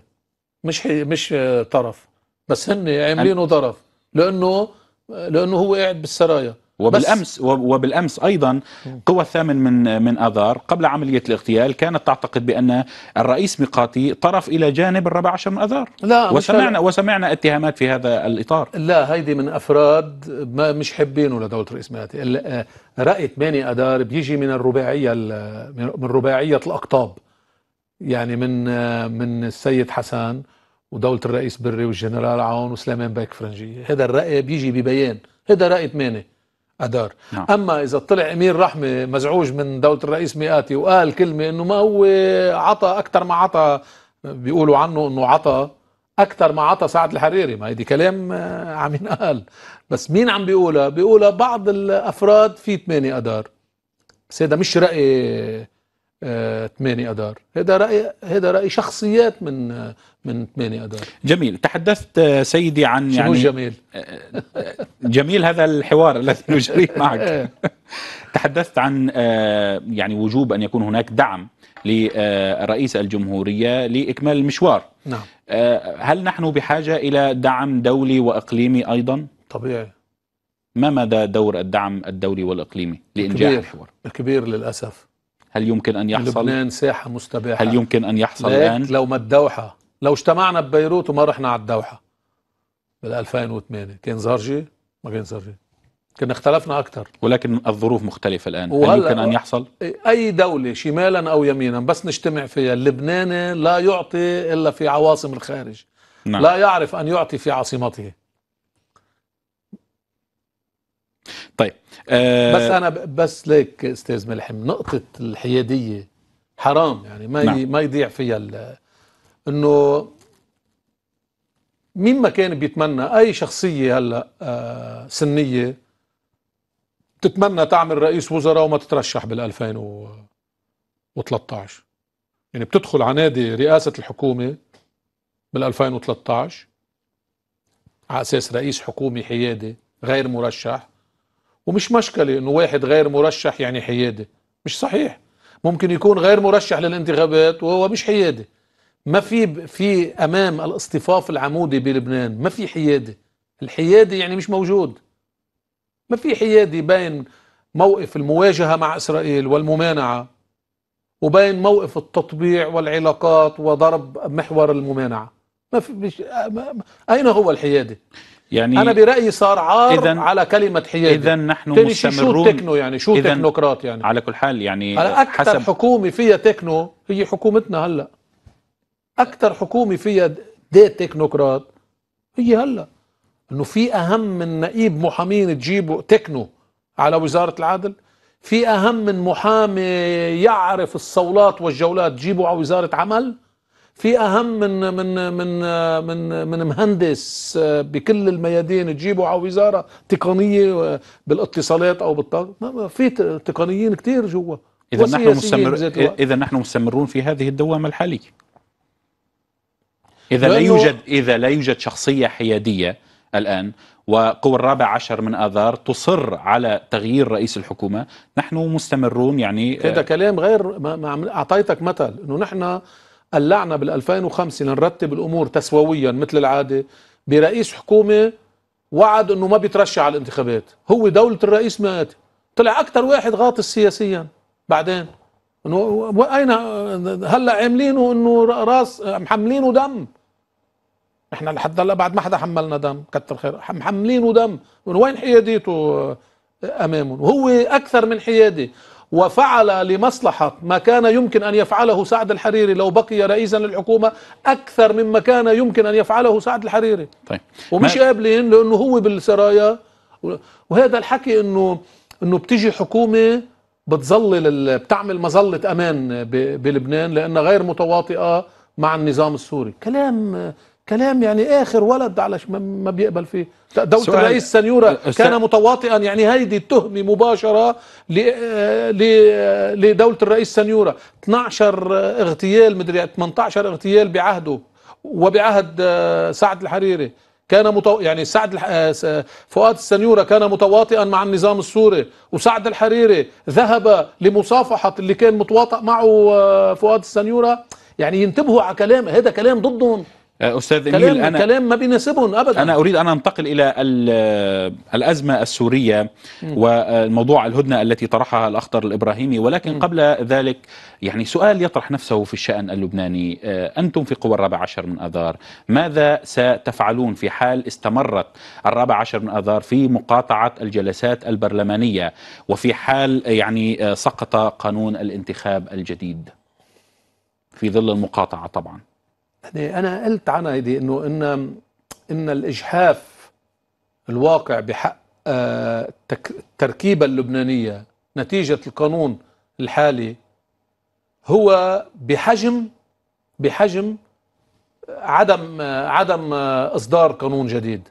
مش حي مش آه، طرف بس هن عاملينه طرف لانه لانه هو قاعد بالسرايا وبالامس وبالامس ايضا قوى الثامن من من اذار قبل عمليه الاغتيال كانت تعتقد بان الرئيس ميقاتي طرف الى جانب الرابع عشر من اذار لا وسمعنا وسمعنا اتهامات في هذا الاطار لا هيدي من افراد ما مش حابينه لدوله الرئيس ميقاتي آه، راي 8 اذار بيجي من الرباعيه من رباعيه الاقطاب يعني من آه، من السيد حسن ودولة الرئيس بري والجنرال عون وسليمان بيك فرنجية هذا الرأي بيجي ببيان هذا رأي ثمانية أدار نعم. أما إذا طلع أمير رحمة مزعوج من دولة الرئيس مئاتي وقال كلمة أنه ما هو عطى أكثر ما عطى بيقولوا عنه أنه عطى أكثر ما عطى سعد الحريري ما هيدي كلام آه، عم ينقال بس مين عم بيقولها بيقولها بعض الأفراد في ثمانية أدار بس هذا مش رأي 8 آه، اذار هذا راي هذا راي شخصيات من من 8 اذار جميل تحدثت آه، سيدي عن يعني جميل آه، جميل هذا الحوار *laughs* الذي نجريه معك *laughs* إيه. تحدثت عن يعني وجوب ان يكون هناك دعم لرئيس الجمهوريه لاكمال المشوار نعم هل نحن بحاجه الى دعم دولي واقليمي ايضا طبيعي ما مدى دور الدعم الدولي والاقليمي لانجاح الحوار كبير للاسف هل يمكن أن يحصل؟ لبنان ساحة مستباحة هل يمكن أن يحصل الآن؟ لو ما الدوحة لو اجتمعنا ببيروت وما رحنا على الدوحة بال 2008 كان زرجي ما كان زرجي كنا اختلفنا أكثر ولكن الظروف مختلفة الآن هل يمكن أن يحصل؟ أي دولة شمالا أو يمينا بس نجتمع فيها اللبناني لا يعطي إلا في عواصم الخارج نعم. لا يعرف أن يعطي في عاصمته بس آه، انا بس ليك استاذ ملحم نقطه الحياديه حرام يعني ما نعم. ما يضيع فيها انه مين ما كان بيتمنى اي شخصيه هلا آه سنيه تتمنى تعمل رئيس وزراء وما تترشح بال 2013 يعني بتدخل على نادي رئاسه الحكومه بال 2013 على اساس رئيس حكومه حيادي غير مرشح ومش مشكله انه واحد غير مرشح يعني حيادي مش صحيح ممكن يكون غير مرشح للانتخابات وهو مش حيادي ما في في امام الاصطفاف العمودي بلبنان ما في حيادي الحيادي يعني مش موجود ما في حيادي بين موقف المواجهه مع اسرائيل والممانعه وبين موقف التطبيع والعلاقات وضرب محور الممانعه ما في مش اين هو الحيادي يعني انا برايي صار عار إذن على كلمه حياد اذا نحن مستمرون شو تكنو يعني شو تكنوقراط يعني على كل حال يعني على اكثر حسب حكومه فيها تكنو هي حكومتنا هلا اكثر حكومه فيها دي تكنوقراط هي هلا انه في اهم من نقيب محامين تجيبه تكنو على وزاره العدل في اهم من محامي يعرف الصولات والجولات تجيبه على وزاره عمل في اهم من من من من من مهندس آه، بكل الميادين تجيبه على وزاره تقنيه آه، بالاتصالات او بالطاقه ما في تقنيين كثير جوا اذا نحن مستمر اذا نحن مستمرون في هذه الدوامه الحاليه اذا لا يوجد اذا لا يوجد شخصيه حياديه الان وقوى الرابع عشر من آذار تصر على تغيير رئيس الحكومة نحن مستمرون يعني آه، هذا كلام غير ما أعطيتك مثل أنه نحن قلعنا بال بال2005 لنرتب الأمور تسويا مثل العادة برئيس حكومة وعد أنه ما بيترشح على الانتخابات هو دولة الرئيس مات طلع أكثر واحد غاطس سياسيا بعدين انه اين هلا عاملينه انه راس محملينه دم احنا لحد هلا بعد ما حدا حملنا دم كتر خير محملينه دم من وين حياديته امامهم وهو اكثر من حيادي وفعل لمصلحة ما كان يمكن أن يفعله سعد الحريري لو بقي رئيسا للحكومة أكثر مما كان يمكن أن يفعله سعد الحريري طيب. ومش قابلين لأنه هو بالسرايا وهذا الحكي أنه أنه بتيجي حكومة بتظلل بتعمل مظلة أمان بلبنان لأنها غير متواطئة مع النظام السوري كلام كلام يعني اخر ولد على ما بيقبل فيه دوله الرئيس سنيوره كان متواطئا يعني هيدي التهمه مباشره آه، آه، لدوله الرئيس سنيوره 12 اغتيال مدري 18 يعني اغتيال بعهده وبعهد آه، سعد الحريري كان متو... يعني سعد الح... فؤاد السنيورة كان متواطئا مع النظام السوري وسعد الحريري ذهب لمصافحة اللي كان متواطئ معه فؤاد السنيورة يعني ينتبهوا على كلام هذا كلام ضدهم آه، استاذ كلام إميل أنا كلام ما بيناسبهم ابدا انا اريد ان انتقل الى الازمه السوريه وموضوع الهدنه التي طرحها الاخطر الابراهيمي ولكن قبل ذلك يعني سؤال يطرح نفسه في الشان اللبناني آه، انتم في قوى الرابع عشر من اذار ماذا ستفعلون في حال استمرت الرابع عشر من اذار في مقاطعه الجلسات البرلمانيه وفي حال يعني آه، سقط قانون الانتخاب الجديد في ظل المقاطعه طبعا يعني انا قلت عنها هيدي انه ان ان الاجحاف الواقع بحق التركيبه آه، اللبنانيه نتيجه القانون الحالي هو بحجم بحجم عدم عدم اصدار قانون جديد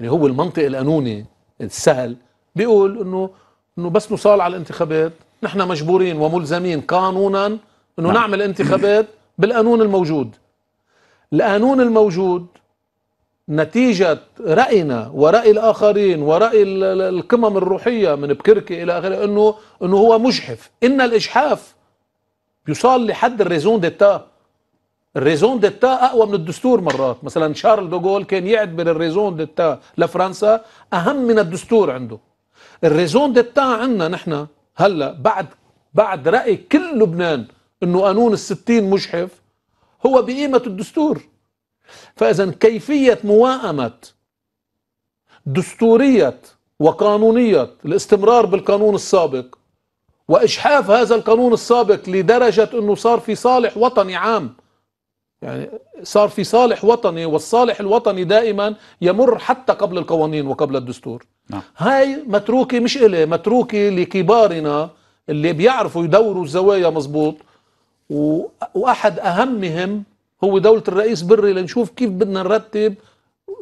يعني هو المنطق القانوني السهل بيقول انه انه بس نصال على الانتخابات نحن مجبورين وملزمين قانونا انه نعم. نعمل انتخابات *laughs* بالقانون الموجود القانون الموجود نتيجة رأينا ورأي الآخرين ورأي القمم الروحية من بكركي إلى آخره أنه, أنه هو مجحف إن الإجحاف يصال لحد الريزون ديتا الريزون ديتا أقوى من الدستور مرات مثلا شارل دوغول كان يعتبر الريزون ديتا لفرنسا أهم من الدستور عنده الريزون ديتا عندنا نحن هلا بعد بعد رأي كل لبنان انه قانون الستين مجحف هو بقيمة الدستور فإذا كيفية موائمة دستورية وقانونية الاستمرار بالقانون السابق وإجحاف هذا القانون السابق لدرجة أنه صار في صالح وطني عام يعني صار في صالح وطني والصالح الوطني دائما يمر حتى قبل القوانين وقبل الدستور نعم. هاي متروكة مش إلي متروكة لكبارنا اللي بيعرفوا يدوروا الزوايا مزبوط واحد اهمهم هو دوله الرئيس بري لنشوف كيف بدنا نرتب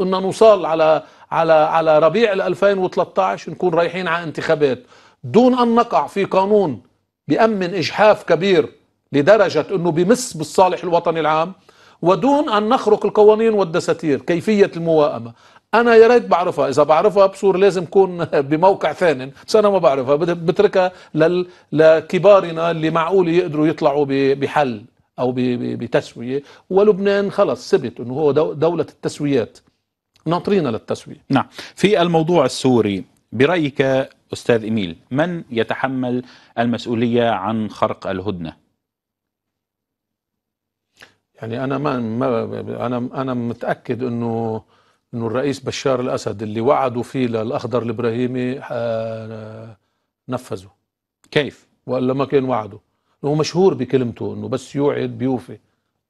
ان نوصل على على على ربيع 2013 نكون رايحين على انتخابات دون ان نقع في قانون بيأمن اجحاف كبير لدرجه انه بمس بالصالح الوطني العام ودون ان نخرق القوانين والدساتير كيفيه المواءمه انا يا ريت بعرفها اذا بعرفها بصور لازم اكون *laughs* بموقع ثاني بس انا ما بعرفها بتركها لل... لكبارنا اللي معقول يقدروا يطلعوا بحل او بتسويه ولبنان خلص ثبت انه هو دوله التسويات ناطرين للتسويه نعم في الموضوع السوري برايك استاذ ايميل من يتحمل المسؤوليه عن خرق الهدنه يعني انا ما, ما انا انا متاكد انه انه الرئيس بشار الاسد اللي وعدوا فيه للاخضر الابراهيمي آه، نفذه كيف والا ما كان وعده هو مشهور بكلمته انه بس يوعد بيوفي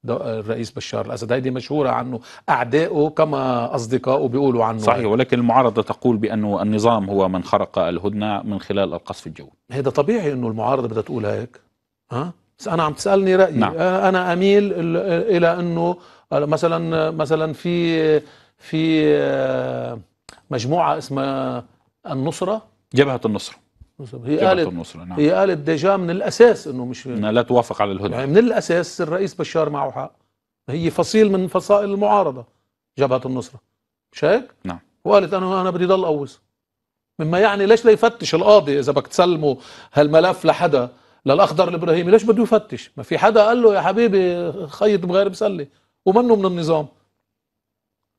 الرئيس بشار الاسد هذه مشهوره عنه اعدائه كما اصدقائه بيقولوا عنه صحيح ولكن المعارضه تقول بانه النظام هو من خرق الهدنه من خلال القصف الجوي هذا طبيعي انه المعارضه بدها تقول هيك ها بس انا عم تسالني رايي نعم. انا اميل الى انه مثلا مثلا في في آه، مجموعه اسمها النصره جبهه النصره هي قالت النصرة نعم. هي قالت ديجا من الاساس انه مش إنها لا توافق على الهدنه يعني من الاساس الرئيس بشار معه حق هي فصيل من فصائل المعارضه جبهه النصره مش هيك؟ نعم وقالت انا انا بدي ضل قوص مما يعني ليش لا يفتش القاضي اذا بدك تسلموا هالملف لحدا للاخضر الابراهيمي ليش بده يفتش؟ ما في حدا قال له يا حبيبي خيط بغير مسله ومنه من النظام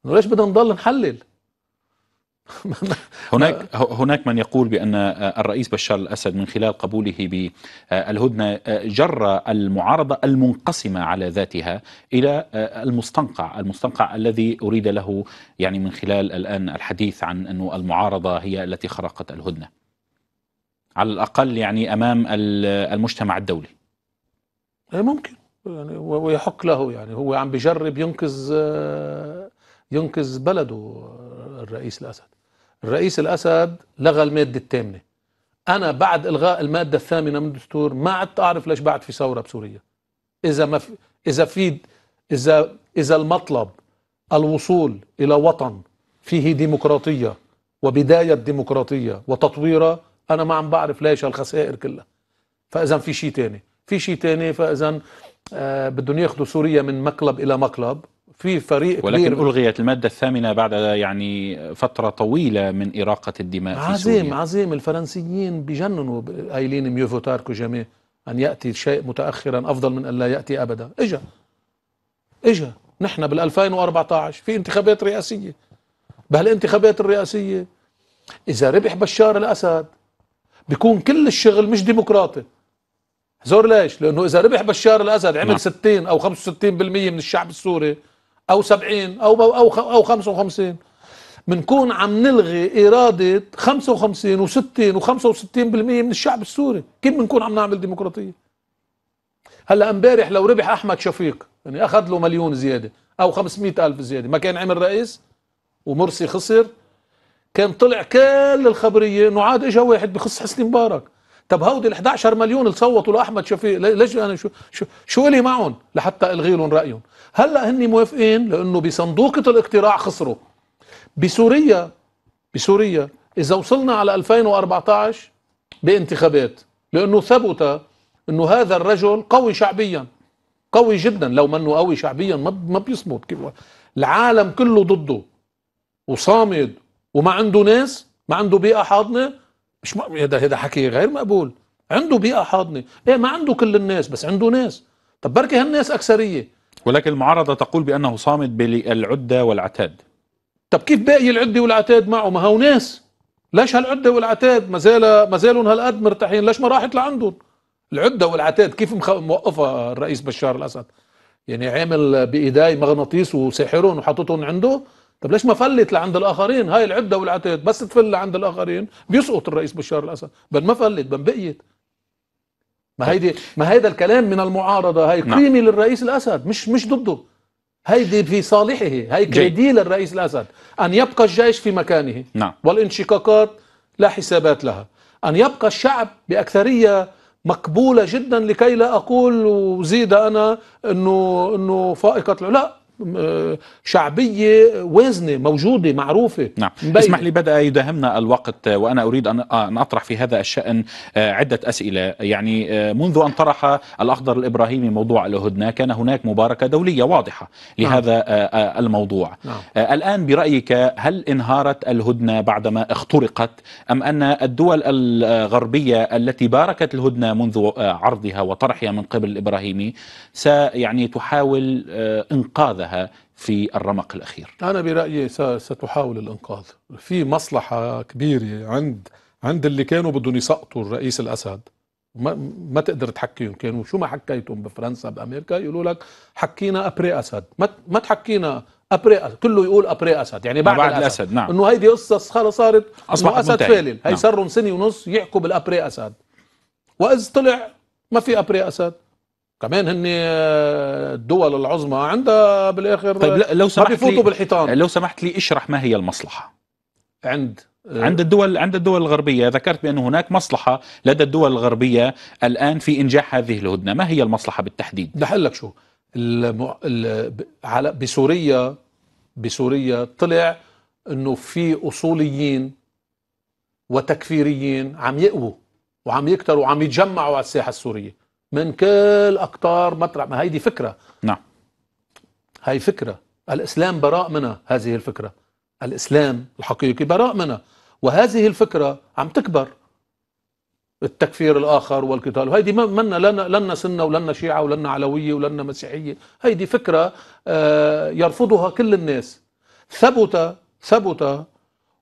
ليش بدنا نضل نحلل *laughs* هناك هناك من يقول بان آه، الرئيس بشار الاسد من خلال قبوله بالهدنه آه، آه، جر المعارضه المنقسمه على ذاتها الى المستنقع، المستنقع الذي اريد له يعني من خلال الان الحديث عن انه المعارضه هي التي خرقت الهدنه. على الاقل يعني امام المجتمع الدولي. إيه، ممكن يعني ويحق له يعني هو عم بجرب ينقذ ينقذ بلده الرئيس الأسد الرئيس الأسد لغى المادة الثامنة أنا بعد إلغاء المادة الثامنة من الدستور ما عدت أعرف ليش بعد في ثورة بسوريا إذا ما في إذا في إذا إذا المطلب الوصول إلى وطن فيه ديمقراطية وبداية ديمقراطية وتطويرها أنا ما عم بعرف ليش الخسائر كلها فإذا في شيء ثاني في شيء ثاني فإذا آه بدهم ياخذوا سوريا من مقلب إلى مقلب في فريق ولكن كبير ألغيت المادة الثامنة بعد يعني فترة طويلة من إراقة الدماء عظيم في سوريا عظيم الفرنسيين بجننوا قايلين ميوفو فوتاركو جميع أن يأتي شيء متأخرا أفضل من أن لا يأتي أبدا إجا إجا نحن بال2014 في انتخابات رئاسية بهالانتخابات الرئاسية إذا ربح بشار الأسد بيكون كل الشغل مش ديمقراطي زور ليش؟ لأنه إذا ربح بشار الأسد عمل نعم. 60 أو 65% من الشعب السوري او 70 او او او 55 بنكون عم نلغي اراده 55 و60 و65% من الشعب السوري كيف بنكون عم نعمل ديمقراطيه هلا امبارح لو ربح احمد شفيق يعني اخذ له مليون زياده او 500 الف زياده ما كان عمل رئيس ومرسي خسر كان طلع كل الخبريه انه عاد اجا واحد بخص حسني مبارك طب هودي ال 11 مليون اللي صوتوا لاحمد شفيق ليش انا شو شو شو لي معهم لحتى الغي لهم رايهم هلا هن موافقين لانه بصندوقه الاقتراع خسروا بسوريا بسوريا اذا وصلنا على 2014 بانتخابات لانه ثبت انه هذا الرجل قوي شعبيا قوي جدا لو منه قوي شعبيا ما ما بيصمد العالم كله ضده وصامد وما عنده ناس ما عنده بيئه حاضنه مش م... هذا حكي غير مقبول عنده بيئه حاضنه ايه ما عنده كل الناس بس عنده ناس طب بركي هالناس اكثريه ولكن المعارضه تقول بانه صامد بالعده والعتاد طب كيف باقي العده والعتاد معه ما هو ناس ليش هالعده والعتاد ما زال ما زالوا هالقد مرتاحين ليش ما راحت لعندهم العده والعتاد كيف مخ... موقفها الرئيس بشار الاسد يعني عامل بايداي مغناطيس وساحرهم وحاططهم عنده طب ليش ما فلت لعند الاخرين هاي العده والعتاد بس تفل لعند الاخرين بيسقط الرئيس بشار الاسد بل ما فلت بل بقيت ما طيب. هيدي ما هيدا الكلام من المعارضه هاي قيمه نعم. للرئيس الاسد مش مش ضده هيدي في صالحه هي كريدي للرئيس الاسد ان يبقى الجيش في مكانه نعم. والانشقاقات لا حسابات لها ان يبقى الشعب باكثريه مقبوله جدا لكي لا اقول وزيد انا انه انه فائقه لا شعبيه وازنه موجوده معروفه نعم مبينة. اسمح لي بدا يداهمنا الوقت وانا اريد ان اطرح في هذا الشان آه، عده اسئله يعني آه، منذ ان طرح الاخضر الابراهيمي موضوع الهدنه كان هناك مباركه دوليه واضحه لهذا نعم. آه، الموضوع نعم. الان برايك هل انهارت الهدنه بعدما اخترقت ام ان الدول الغربيه التي باركت الهدنه منذ عرضها وطرحها من قبل الابراهيمي سيعني تحاول انقاذها نفذها في الرمق الأخير أنا برأيي ستحاول الإنقاذ في مصلحة كبيرة عند عند اللي كانوا بدهم يسقطوا الرئيس الأسد ما, ما تقدر تحكيهم كانوا شو ما حكيتهم بفرنسا بأمريكا يقولوا لك حكينا أبري أسد ما, ما تحكينا ابري اسد كله يقول ابري اسد يعني بعد, بعد الاسد, الأسد. نعم. انه هيدي قصه خلص صارت اصبح اسد فالل هي نعم. صار سنه ونص يحكوا بالابري اسد واذ طلع ما في ابري اسد كمان هن آه، الدول العظمى عندها بالاخر طيب لو آه، سمحت لي بالحيطان لو سمحت لي اشرح ما هي المصلحه عند آه، عند الدول عند الدول الغربية ذكرت بأن هناك مصلحة لدى الدول الغربية الآن في إنجاح هذه الهدنة ما هي المصلحة بالتحديد؟ دحل لك شو المع... ال... على... بسوريا بسوريا طلع أنه في أصوليين وتكفيريين عم يقووا وعم يكتروا وعم يتجمعوا على الساحة السورية من كل أقطار مطرح ما هيدي فكرة نعم هي فكرة الإسلام براء منها هذه الفكرة الإسلام الحقيقي براء منها وهذه الفكرة عم تكبر التكفير الآخر والقتال وهيدي منا لنا لنا سنة ولنا شيعة ولنا علوية ولنا مسيحية هيدي فكرة آه، يرفضها كل الناس ثبت ثبت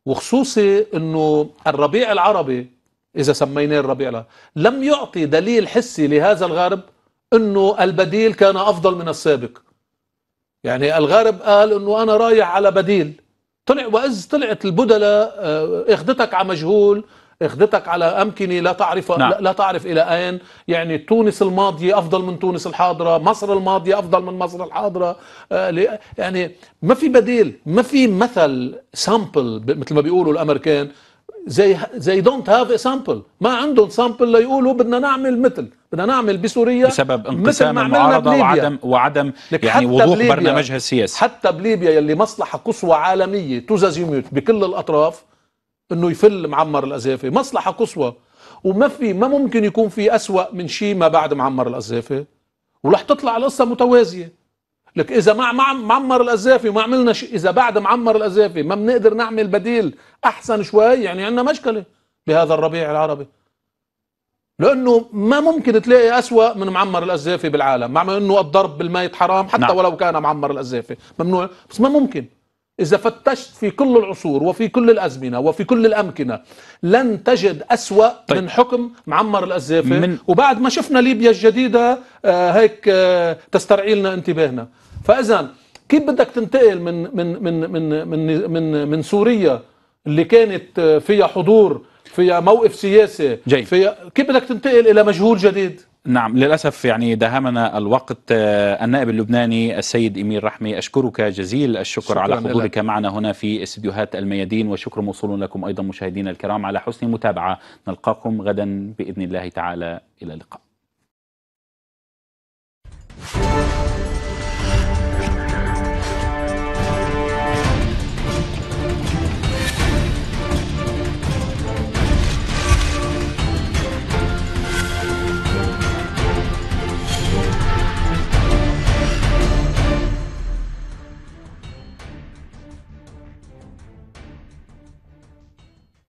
وخصوصي أنه الربيع العربي إذا سميناه الربيع الأول لم يعطي دليل حسي لهذا الغرب أنه البديل كان أفضل من السابق يعني الغرب قال أنه أنا رايح على بديل طلع وإذ طلعت البدلاء آه، اخدتك على مجهول اخدتك على امكنه لا تعرف نعم. لا تعرف الى اين يعني تونس الماضيه افضل من تونس الحاضره مصر الماضيه افضل من مصر الحاضره آه، يعني ما في بديل ما في مثل سامبل مثل ما بيقولوا الامريكان زي زي دونت هاف سامبل ما عندهم سامبل ليقولوا بدنا نعمل مثل بدنا نعمل بسوريا بسبب انقسام المعارضه وعدم وعدم يعني وضوح برنامجها السياسي حتى بليبيا يلي مصلحه قصوى عالميه تزازيموت بكل الاطراف انه يفل معمر القذافي مصلحه قصوى وما في ما ممكن يكون في اسوا من شيء ما بعد معمر القذافي ورح تطلع القصه متوازيه لك اذا مع, مع معمر القذافي وما عملناش اذا بعد معمر الازافي ما بنقدر نعمل بديل احسن شوي يعني عندنا مشكله بهذا الربيع العربي لانه ما ممكن تلاقي اسوا من معمر الازافي بالعالم مع انه الضرب بالميت حرام حتى نعم. ولو كان معمر الازافي ممنوع بس ما ممكن إذا فتشت في كل العصور وفي كل الأزمنة وفي كل الأمكنة لن تجد أسوأ طيب. من حكم معمر القذافي من... وبعد ما شفنا ليبيا الجديدة آه هيك آه تسترعي لنا انتباهنا فإذا كيف بدك تنتقل من من من من من من, من سوريا اللي كانت آه، فيها حضور فيها موقف سياسي جاي. فيها كيف بدك تنتقل إلى مجهول جديد نعم للأسف يعني داهمنا الوقت آه، النائب اللبناني السيد إمير رحمي أشكرك جزيل الشكر على حضورك لك. معنا هنا في استديوهات الميادين وشكر موصول لكم أيضا مشاهدينا الكرام على حسن المتابعة نلقاكم غدا بإذن الله تعالى إلى اللقاء